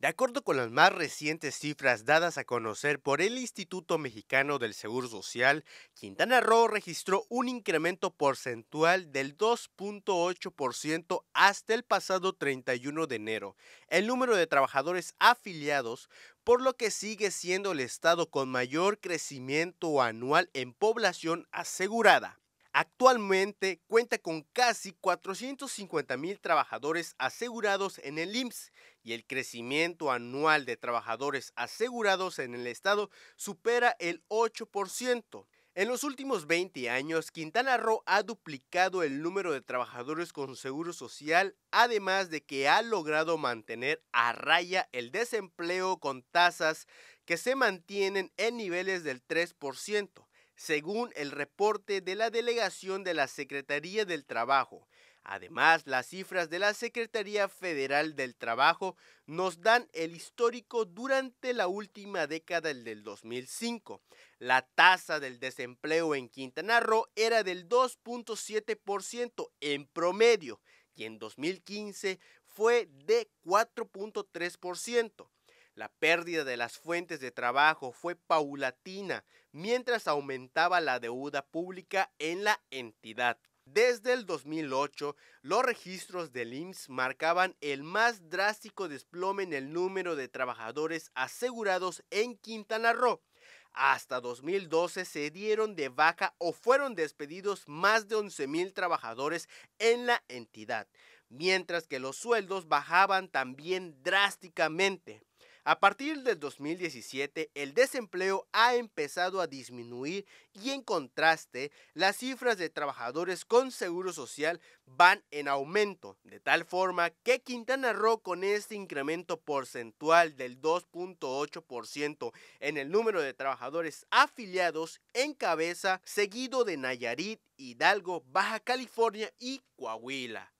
De acuerdo con las más recientes cifras dadas a conocer por el Instituto Mexicano del Seguro Social, Quintana Roo registró un incremento porcentual del 2.8% hasta el pasado 31 de enero. El número de trabajadores afiliados, por lo que sigue siendo el estado con mayor crecimiento anual en población asegurada. Actualmente cuenta con casi 450 mil trabajadores asegurados en el IMSS y el crecimiento anual de trabajadores asegurados en el estado supera el 8%. En los últimos 20 años, Quintana Roo ha duplicado el número de trabajadores con seguro social, además de que ha logrado mantener a raya el desempleo con tasas que se mantienen en niveles del 3% según el reporte de la delegación de la Secretaría del Trabajo. Además, las cifras de la Secretaría Federal del Trabajo nos dan el histórico durante la última década del 2005. La tasa del desempleo en Quintana Roo era del 2.7% en promedio y en 2015 fue de 4.3%. La pérdida de las fuentes de trabajo fue paulatina mientras aumentaba la deuda pública en la entidad. Desde el 2008, los registros del IMSS marcaban el más drástico desplome en el número de trabajadores asegurados en Quintana Roo. Hasta 2012 se dieron de baja o fueron despedidos más de 11.000 trabajadores en la entidad, mientras que los sueldos bajaban también drásticamente. A partir del 2017, el desempleo ha empezado a disminuir y en contraste, las cifras de trabajadores con seguro social van en aumento, de tal forma que Quintana Roo con este incremento porcentual del 2.8% en el número de trabajadores afiliados en cabeza, seguido de Nayarit, Hidalgo, Baja California y Coahuila.